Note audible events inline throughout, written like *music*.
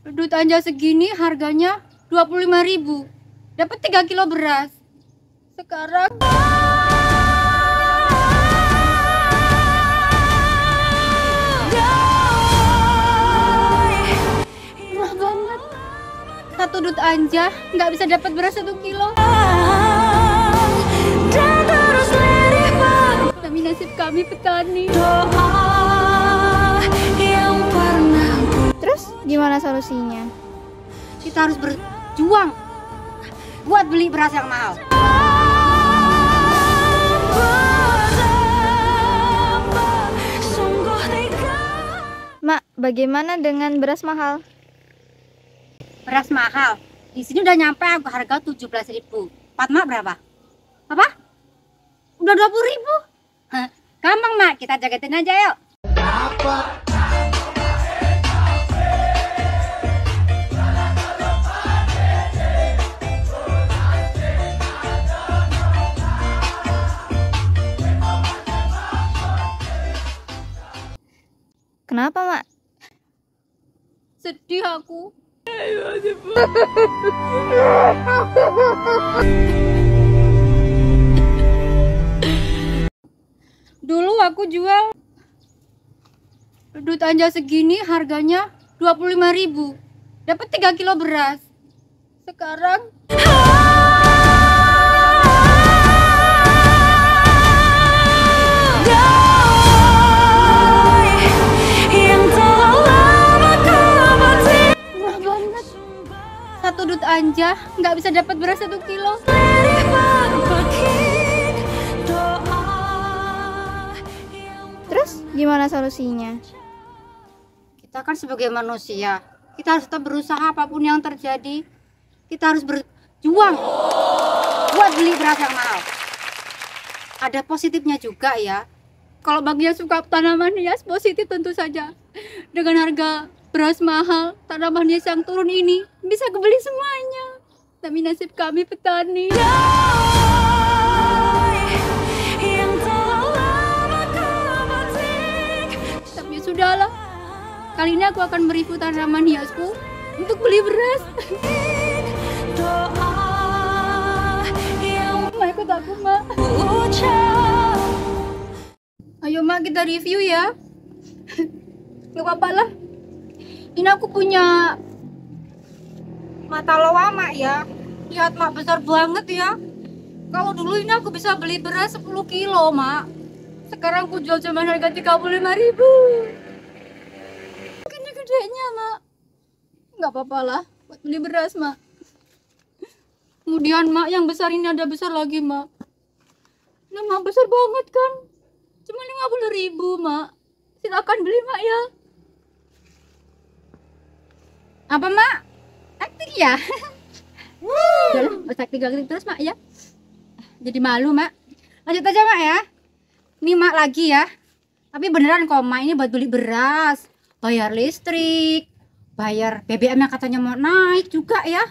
Duit anja segini harganya 25.000. Dapat 3 kilo beras. Sekarang Murah banget. Satu duit anja nggak bisa dapat beras 1 kilo. Dan terus Tapi nasib kami petani. Doa. Gimana solusinya? Kita harus berjuang buat beli beras yang mahal. Mak, bagaimana dengan beras mahal? Beras mahal. Di sini udah nyampe harga 17.000. mak berapa? Apa? Udah 20.000. Gampang, Mak. Kita jagetin aja, yuk. Apa? sedih aku dulu aku jual duit anja segini harganya 25.000 dapat 3 kilo beras sekarang aja nggak bisa dapat beras satu kilo terus gimana solusinya kita kan sebagai manusia kita harus tetap berusaha apapun yang terjadi kita harus berjuang buat beli beras yang mahal ada positifnya juga ya kalau bagi yang suka tanaman hias positif tentu saja dengan harga beras mahal tanaman hias yang turun ini bisa kebeli semua tapi nasib kami petani. Tapi ya sudahlah, kali ini aku akan mereview tanaman hiasku untuk beli beras. Ma, ikut aku, Ma. Ayo, Ma, kita review ya. *laughs* Gak apa-apa lah. Ini aku punya mata lo mak ya lihat mak besar banget ya kalau dulu ini aku bisa beli beras 10 kilo mak sekarang aku jual cuma harga 35 ribu gede gedenya mak nggak apa-apa lah buat beli beras mak kemudian mak yang besar ini ada besar lagi mak ini nah, mak besar banget kan cuma 50 ribu mak silakan beli mak ya apa mak Iya. ya. *laughs* nggak tiga ketik terus, Mak, ya. Jadi malu, Mak. Lanjut aja, Mak, ya. Ini Mak lagi ya. Tapi beneran kok, Mak, ini buat beli beras, bayar listrik, bayar BBM yang katanya mau naik juga ya.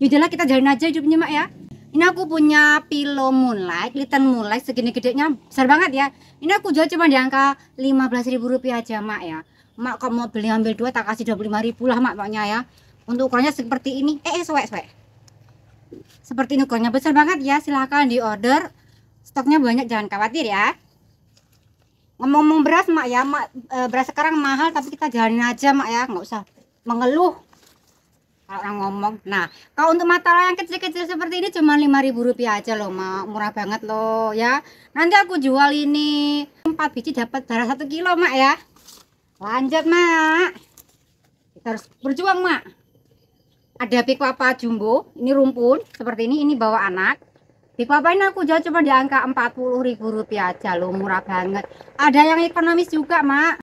Yaudahlah, kita jalan aja hidupnya, Mak, ya. Ini aku punya pilo moonlight, liten moonlight segini gedenya besar banget ya. Ini aku jual cuma di angka lima belas ribu rupiah aja, Mak ya. Mak kok mau beli ambil dua tak kasih dua puluh lima ribu lah Mak maknya ya untuk ukurannya seperti ini eh, eh suwe suwe seperti ini ukurannya besar banget ya silahkan di order stoknya banyak jangan khawatir ya ngomong-ngomong beras mak ya mak e, beras sekarang mahal tapi kita jalanin aja mak ya nggak usah mengeluh kalau orang ngomong nah kalau untuk mata yang kecil-kecil seperti ini cuma rp rupiah aja loh mak murah banget loh ya nanti aku jual ini 4 biji dapat darah 1 kilo mak ya lanjut mak kita harus berjuang mak ada pikwapa jumbo ini rumpun seperti ini ini bawa anak pikwapa ini aku jual cuma di angka Rp40.000 aja loh murah banget ada yang ekonomis juga mak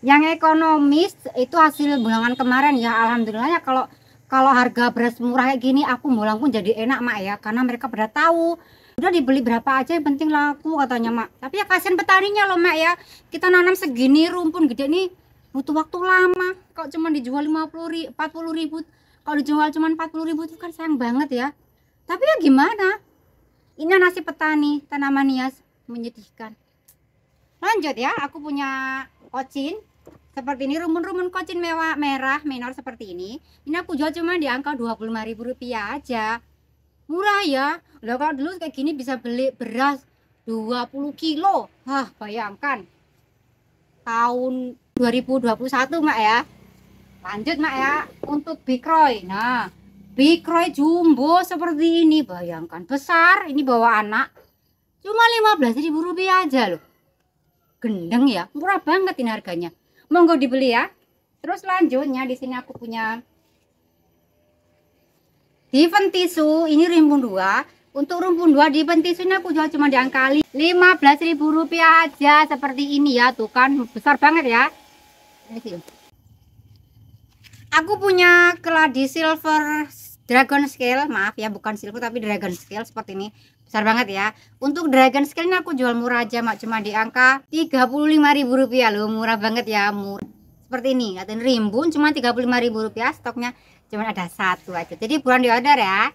yang ekonomis itu hasil bulangan kemarin ya alhamdulillah ya kalau kalau harga beras murah kayak gini aku bulan pun jadi enak mak ya karena mereka pada tahu udah dibeli berapa aja yang penting laku katanya mak tapi ya kasihan petaninya loh mak ya kita nanam segini rumpun gede nih butuh waktu lama Kok cuma dijual 50 ribu 40 ribu kalau dijual cuma 40 ribu itu kan sayang banget ya tapi ya gimana ini nasi petani tanaman hias menyedihkan lanjut ya aku punya kocin seperti ini rumun-rumun kocin mewah merah menor seperti ini ini aku jual cuma di angka 25.000 rupiah aja murah ya loh kalau dulu kayak gini bisa beli beras 20 kilo hah bayangkan tahun 2021 mak ya lanjut nak ya untuk bikroy nah bikroy jumbo seperti ini bayangkan besar ini bawa anak cuma 15.000 rupiah aja loh gendeng ya murah banget ini harganya monggo dibeli ya terus lanjutnya di sini aku punya diven tisu ini rimbun dua untuk rumpun dua di tisu ini aku jual cuma di angka 15.000 rupiah aja seperti ini ya tuh kan besar banget ya ini sih aku punya keladi silver dragon scale maaf ya bukan silver tapi dragon scale seperti ini besar banget ya untuk dragon scale ini aku jual murah aja mak cuma di angka rp rupiah loh murah banget ya murah seperti ini katain rimbun cuma rp rupiah stoknya cuma ada satu aja jadi bulan di order ya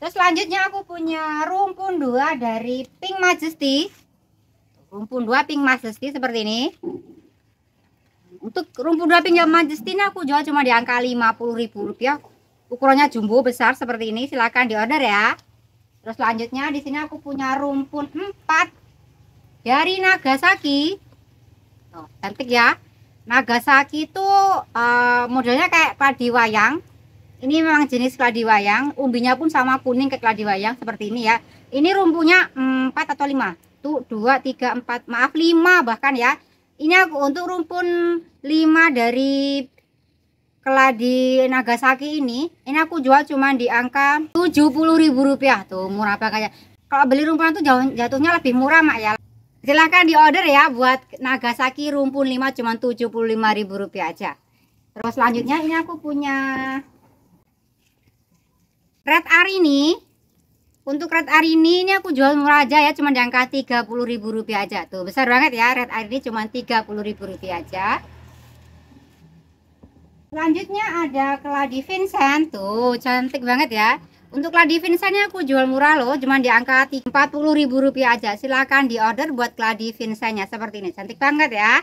terus selanjutnya aku punya rumpun dua dari Pink Majesty rumpun dua Pink Majesty seperti ini untuk rumput daping yang Majestina aku jual cuma di angka Rp50.000. Ukurannya jumbo besar seperti ini, silahkan di order ya. Terus selanjutnya di sini aku punya rumpun 4 dari Nagasaki. Tuh, cantik ya. Nagasaki itu uh, modelnya kayak padi wayang. Ini memang jenis keladi wayang, umbinya pun sama kuning ke keladi wayang seperti ini ya. Ini rumpunya 4 atau 5. Tuh 2 3 4, maaf 5 bahkan ya ini aku untuk rumpun 5 dari keladi Nagasaki ini ini aku jual cuma di angka Rp70.000 tuh murah apa ya kalau beli rumpun tuh jauh, jatuhnya lebih murah mak ya silahkan di order ya buat Nagasaki rumpun 5 cuma Rp75.000 aja terus selanjutnya ini aku punya Red Ari nih untuk red arini ini aku jual murah aja ya, cuma di angka Rp30.000 aja. Tuh, besar banget ya, red arini cuma Rp30.000 aja. Selanjutnya ada keladi Vincent. Tuh, cantik banget ya. Untuk keladi Vincentnya aku jual murah loh, cuma di angka Rp40.000 aja. Silakan diorder buat keladi Vincentnya seperti ini. Cantik banget ya.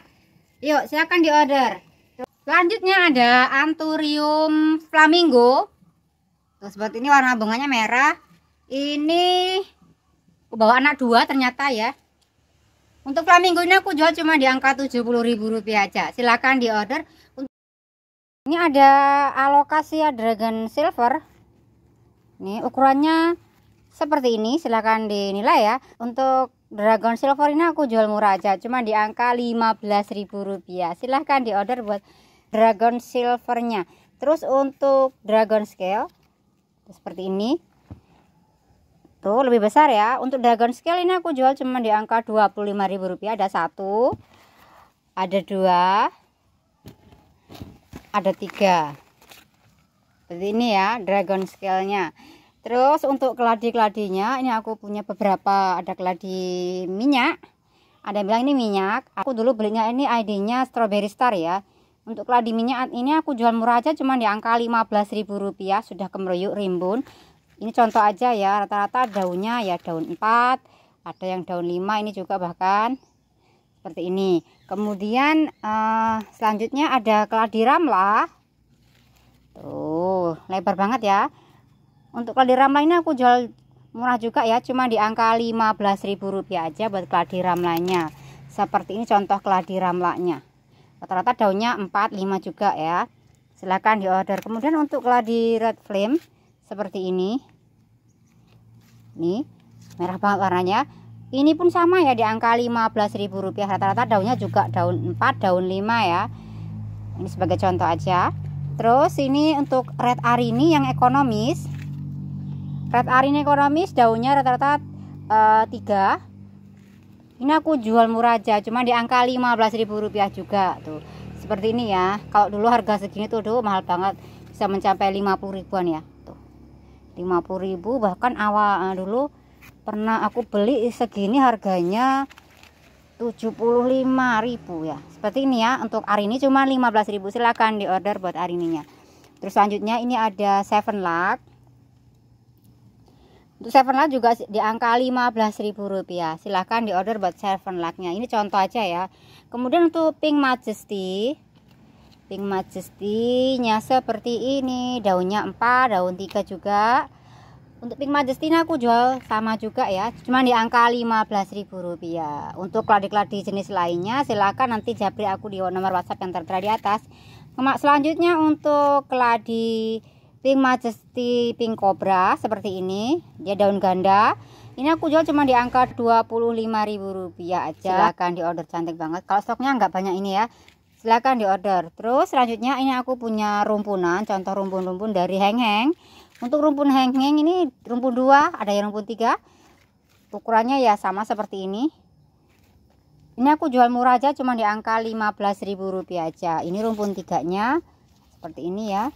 Yuk, silakan diorder. Selanjutnya ada Anturium Flamingo. Tuh, seperti ini warna bunganya merah ini aku bawa anak dua ternyata ya untuk flamingo ini aku jual cuma di angka Rp70.000 aja silahkan di order ini ada alokasi ya dragon silver ini ukurannya seperti ini silahkan dinilai ya untuk dragon silver ini aku jual murah aja cuma di angka Rp15.000 silahkan di order buat dragon silvernya terus untuk dragon scale seperti ini Tuh, lebih besar ya. Untuk dragon scale ini aku jual cuma di angka rp rupiah Ada satu, ada dua, ada tiga. Seperti ini ya, dragon scale-nya. Terus untuk keladi-keladinya, ini aku punya beberapa. Ada keladi minyak. Ada yang bilang ini minyak. Aku dulu belinya ini ID-nya Strawberry Star ya. Untuk keladi minyak ini aku jual murah aja cuma di angka rp rupiah Sudah kemeruyuk rimbun ini contoh aja ya rata-rata daunnya ya daun 4 ada yang daun 5 ini juga bahkan seperti ini kemudian eh, selanjutnya ada keladi ramlah tuh lebar banget ya untuk keladi ramlah ini aku jual murah juga ya cuma di angka 15.000 rupiah aja buat keladi ramlahnya seperti ini contoh keladi ramlahnya rata-rata daunnya 4 5 juga ya silahkan order kemudian untuk keladi red flame seperti ini nih merah banget warnanya ini pun sama ya di angka ribu rupiah rata-rata daunnya juga daun 4 daun 5 ya ini sebagai contoh aja terus ini untuk red arini yang ekonomis red arini ekonomis daunnya rata-rata eh, tiga. 3 ini aku jual murah aja cuma di angka ribu rupiah juga tuh seperti ini ya kalau dulu harga segini tuh aduh mahal banget bisa mencapai 50 ribuan ya 50.000 bahkan awal eh, dulu pernah aku beli segini harganya 75.000 ya seperti ini ya untuk hari ini cuma 15.000 silahkan di order buat hari ininya terus selanjutnya ini ada seven luck untuk seven luck juga di angka 15.000 rupiah silahkan di order buat seven lagnya ini contoh aja ya kemudian untuk pink majesty Pink Majesty-nya seperti ini. Daunnya 4, daun 3 juga. Untuk Pink Majesty aku jual sama juga ya. cuma di angka ribu rupiah. Untuk keladi-keladi jenis lainnya silakan nanti japri aku di nomor WhatsApp yang tertera di atas. Selanjutnya untuk keladi Pink Majesty Pink Cobra seperti ini. Dia daun ganda. Ini aku jual cuma di angka rp rupiah aja. Silakan kan di order cantik banget. Kalau stoknya nggak banyak ini ya silahkan diorder terus selanjutnya ini aku punya rumpunan contoh rumpun-rumpun dari heng -heng. untuk rumpun heng -heng ini rumpun 2 ada yang rumpun 3 ukurannya ya sama seperti ini ini aku jual murah aja cuma di angka 15.000 rupiah aja ini rumpun tiganya seperti ini ya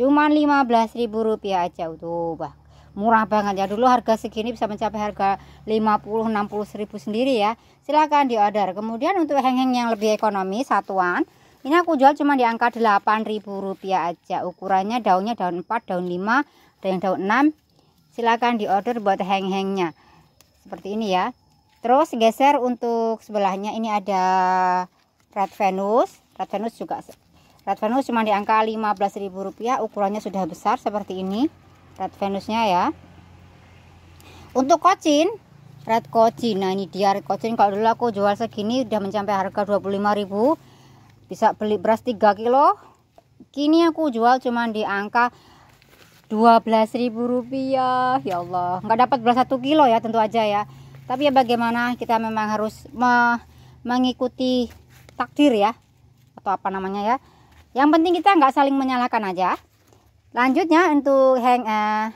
cuman 15.000 rupiah aja tuh bah murah banget ya dulu harga segini bisa mencapai harga 50 60 ribu sendiri ya silahkan di order kemudian untuk heng-heng yang lebih ekonomi satuan ini aku jual cuma di angka 8 ribu rupiah aja ukurannya daunnya daun 4 daun 5 ada yang daun 6 silahkan di order buat heng-hengnya seperti ini ya terus geser untuk sebelahnya ini ada red venus red venus juga red venus cuma di angka 15.000 rupiah ukurannya sudah besar seperti ini red venusnya ya untuk kocin red kocin nah ini dia red kocin kalau dulu aku jual segini udah mencapai harga 25000 bisa beli beras 3 kilo kini aku jual cuma di angka 12.000 rupiah ya Allah nggak dapat beras 1 kilo ya tentu aja ya tapi ya bagaimana kita memang harus me mengikuti takdir ya atau apa namanya ya yang penting kita nggak saling menyalahkan aja Lanjutnya untuk hang eh,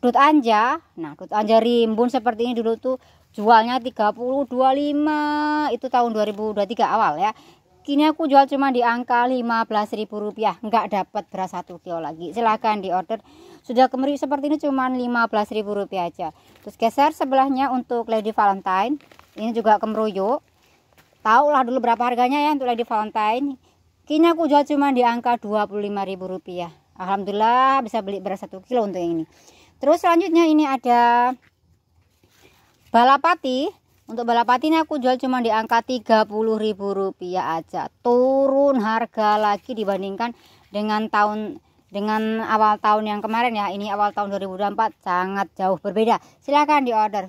dut anja. Nah, dut anja rimbun seperti ini dulu tuh jualnya 30 25 itu tahun 2023 awal ya. Kini aku jual cuma di angka rp rupiah, enggak dapat beras satu kilo lagi. Silahkan order. Sudah kemeri seperti ini cuma rp rupiah aja. Terus geser sebelahnya untuk Lady Valentine. Ini juga kemeruyuk Tahu lah dulu berapa harganya ya untuk Lady Valentine Kini aku jual cuma di angka Rp25.000. Alhamdulillah bisa beli beras 1 kilo untuk yang ini. Terus selanjutnya ini ada balapati. Untuk balapati ini aku jual cuma di angka Rp30.000 aja. Turun harga lagi dibandingkan dengan tahun dengan awal tahun yang kemarin ya ini awal tahun 2024 sangat jauh berbeda silahkan di order.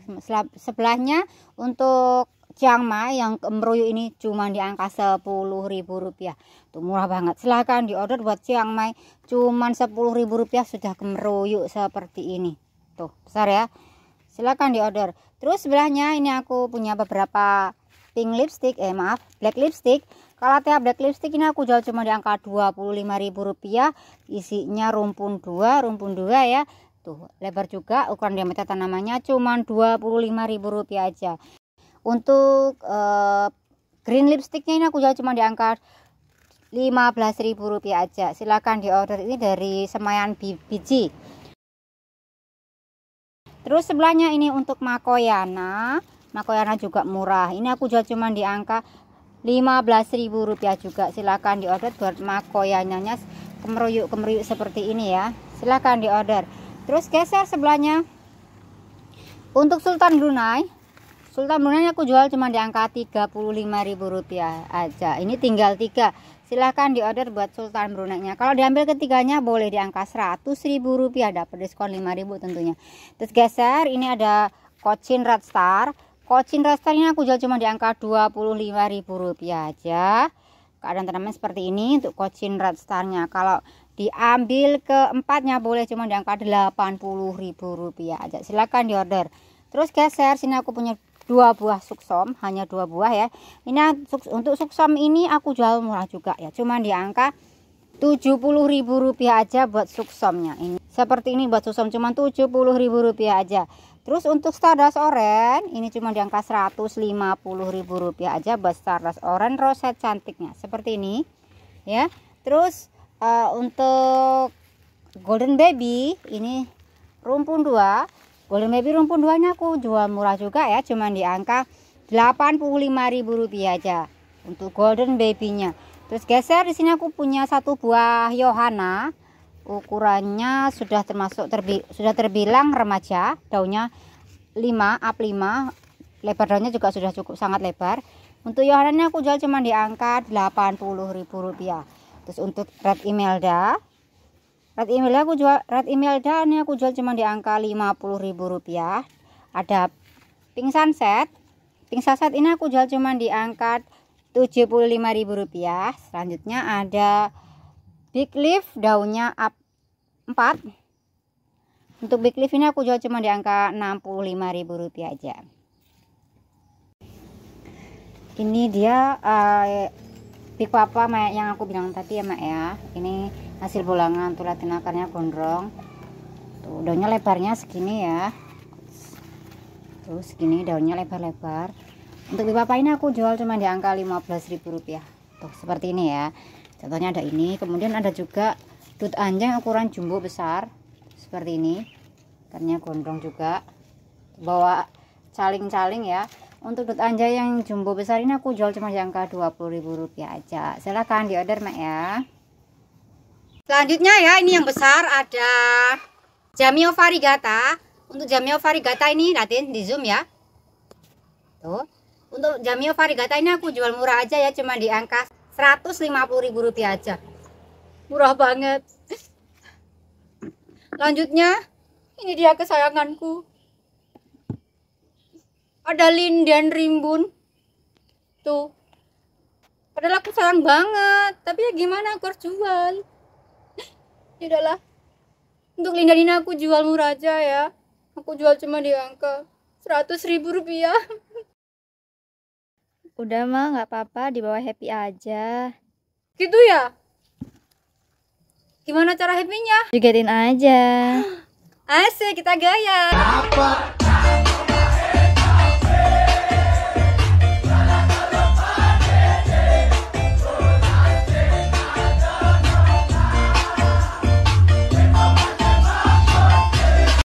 sebelahnya untuk Chiang Mai yang kemeruyu ini cuma di angka Rp10.000 Tuh murah banget. Silahkan di order buat siang Mai. Cuman ribu rupiah sudah kemeruyuk seperti ini. Tuh, besar ya. Silahkan order Terus sebelahnya ini aku punya beberapa pink lipstick, eh maaf, black lipstick. kalau tiap black lipstick ini aku jual cuma di angka ribu rupiah, Isinya rumpun dua, rumpun dua ya. Tuh, lebar juga, ukuran diameter tanamannya cuma ribu rupiah aja. Untuk uh, green lipsticknya ini aku jual cuma di angka rp rupiah aja. silakan diorder ini dari Semayan Biji. Terus sebelahnya ini untuk Makoyana. Makoyana juga murah. Ini aku jual cuma di angka Rp15.000 juga. Silahkan diorder buat Makoyananya kemeruyuk-kemeruyuk seperti ini ya. Silahkan diorder. Terus geser sebelahnya. Untuk Sultan Brunei, Sultan Brunei aku jual cuma di angka rp rupiah aja. Ini tinggal 3 silahkan diorder buat Sultan brunei Kalau diambil ketiganya boleh di angka ribu rupiah. dapat diskon ribu tentunya. Terus geser, ini ada Cochin Red Star. Cochin Red Star ini aku jual cuma di angka ribu rupiah aja. Keadaan tanaman seperti ini untuk Cochin Red Star-nya. Kalau diambil keempatnya boleh cuma di angka ribu rupiah aja. Silahkan diorder. Terus geser, sini aku punya dua buah suksom hanya dua buah ya ini untuk suksom ini aku jual murah juga ya cuman di angka Rp70.000 aja buat suksomnya ini seperti ini buat suksom cuman Rp70.000 aja terus untuk stardust orange ini cuma di angka Rp150.000 aja buat stardust orange roset cantiknya seperti ini ya terus uh, untuk golden baby ini rumpun dua boleh baby rumpun duanya aku jual murah juga ya, cuman di angka Rp85.000 aja untuk golden babynya. Terus geser di sini aku punya satu buah Yohana. Ukurannya sudah termasuk terbi sudah terbilang remaja, daunnya 5 up 5. Lebar daunnya juga sudah cukup sangat lebar. Untuk Yohananya aku jual cuman di angka Rp80.000. Terus untuk Red Imelda Red email aku jual red email dan aku jual cuma di angka rp ribu rupiah. Ada pink sunset. Pink sunset ini aku jual cuma di angka rp ribu rupiah. Selanjutnya ada big leaf daunnya up 4. Untuk big leaf ini aku jual cuma di angka rp ribu rupiah aja. Ini dia uh, apa Papa yang aku bilang tadi ya Mak ya ini hasil bolangan tuh latin akarnya gondrong tuh daunnya lebarnya segini ya terus segini daunnya lebar-lebar untuk pipa Papa ini aku jual cuma di angka 15.000 rupiah tuh seperti ini ya contohnya ada ini kemudian ada juga tut anjang ukuran jumbo besar seperti ini akarnya gondrong juga bawa caling-caling ya untuk dot anja yang jumbo besar ini aku jual cuma jangka rp rupiah aja silahkan di order mak ya selanjutnya ya ini yang besar ada jamio varigata untuk jamio varigata ini nanti di zoom ya tuh untuk jamio varigata ini aku jual murah aja ya cuma di angka rp rupiah aja murah banget lanjutnya ini dia kesayanganku ada Lindian rimbun tuh padahal aku sayang banget tapi ya gimana aku harus jual tidaklah *laughs* untuk linden ini aku jual murah aja ya aku jual cuma di angka 100 ribu rupiah *laughs* udah mah nggak apa-apa Di bawah happy aja gitu ya gimana cara happynya jugetin aja *gasps* asik kita gaya apa